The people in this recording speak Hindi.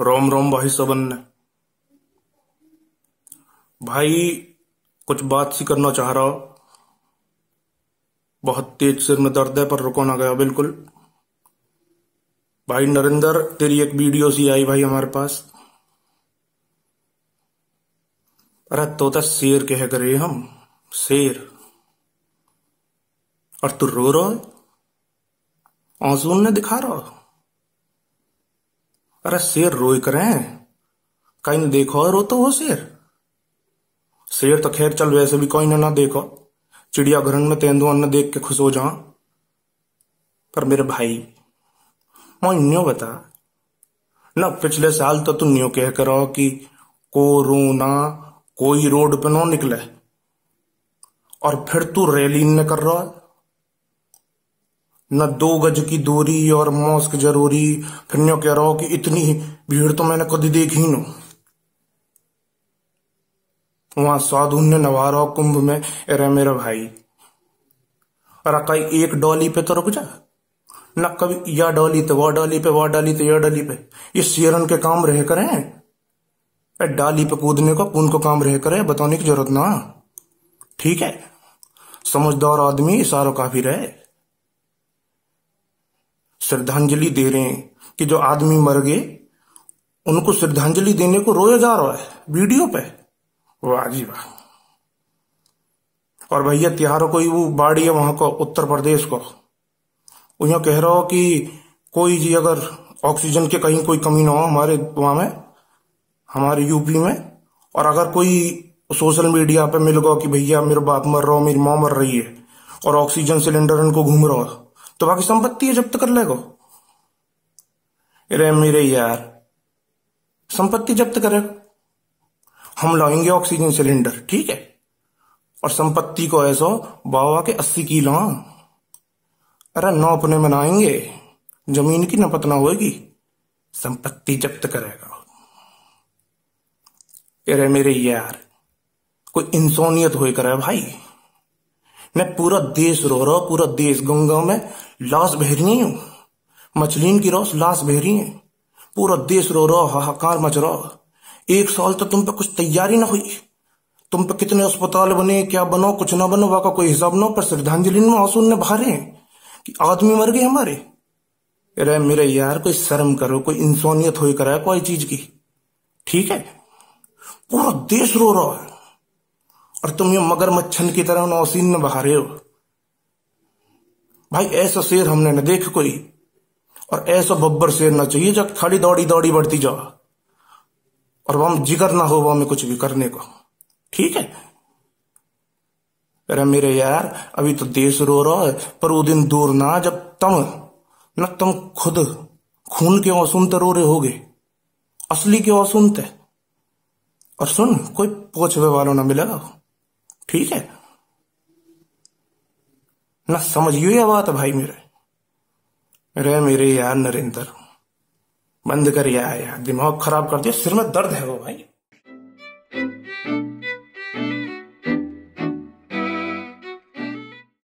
रोम रोम भाई सबन ने भाई कुछ बात सी करना चाह रहा हो बहुत तेज सिर में दर्द है पर रुको ना गया बिल्कुल भाई नरेंद्र तेरी एक वीडियो सी आई भाई हमारे पास अरे तो, तो शेर कह करे हम शेर और तू रो रहा आंसू ने दिखा रहा अरे शेर रोई करे कहीं देखो रो तो हो शेर शेर तो खैर चल वैसे भी कोई ना ना देखो चिड़ियाघर में तेंदुआ अन्न देख के खुश हो जाओ पर मेरे भाई मैं न्यो बता ना पिछले साल तो तू न्यो कह करो कि कोरोना कोई रोड पे ना निकले और फिर तू रैली न कर रहा है न दो गज की दूरी और मास्क जरूरी फिर यो कह रहा हो कि इतनी भीड़ तो मैंने कभी देखी नो वहां साधु ने नवा रहा कुंभ में अरे मेरा भाई अरे कई एक डॉली पे तो रुक जा न कभी या डॉली तो वह डॉली पे वह डॉली तो यह डॉली पे ये शेरन के काम रह करे डाली पे कूदने का को काम रह करे बताने की जरूरत ना ठीक है समझदार आदमी इशारो काफी रहे श्रद्धांजलि दे रहे हैं कि जो आदमी मर गए उनको श्रद्धांजलि देने को रोया जा रहा है वीडियो पे वाह जी वाह और भैया त्योहारों को ही वो बाड़ी है वहां को उत्तर प्रदेश को यहां कह रहा हो कि कोई जी अगर ऑक्सीजन के कहीं कोई कमी ना हो हमारे वहां में हमारे यूपी में और अगर कोई सोशल मीडिया पे मिल गया कि भैया मेरे बाप मर रहा हो मेरी माँ मर रही है और ऑक्सीजन सिलेंडर इनको घूम रहा हो तो बाकी संपत्ति जब्त कर लेगो अरे मेरे यार संपत्ति जब्त करेगा हम लाएंगे ऑक्सीजन सिलेंडर ठीक है और संपत्ति को ऐसा बाबा के अस्सी किलो अरे नौ अपने बनाएंगे जमीन की नपत ना होगी संपत्ति जब्त करेगा अरे मेरे यार कोई इंसानियत हो करे भाई मैं पूरा देश रो रहा पूरा देश गंगा में लाश बहरी हूं मछली की रोस लाश बहरी है पूरा देश रो रहा हाहाकार मच रहा एक साल तो तुम पे कुछ तैयारी ना हुई तुम पे कितने अस्पताल बने क्या बनो कुछ ना बनो वाका कोई हिसाब ना पर श्रद्धांजलि में आंसू ने भारे कि आदमी मर गए हमारे अरे मेरे यार कोई शर्म करो कोई इंसानियत हो कराए कोई चीज की ठीक है पूरा देश रो रहा है और तुम ये मगर मच्छन की तरह नौसीन में बहा रहे हो भाई ऐसा शेर हमने न देख कोई और ऐसा बब्बर शेर ना चाहिए जब खड़ी दौड़ी दौड़ी बढ़ती जाओ और वह जिगर ना हो वह में कुछ भी करने को ठीक है अरे मेरे यार अभी तो देश रो रहा है पर वो दिन दूर ना जब तम न तुम खुद खून के असुनते रो रहे होगे असली के असुनते और सुन कोई पोछवे वालों ना मिलेगा ठीक है ना समझियो ये बात भाई मेरे रे मेरे यार नरेंद्र बंद कर यार दिमाग खराब कर दिया सिर में दर्द है वो भाई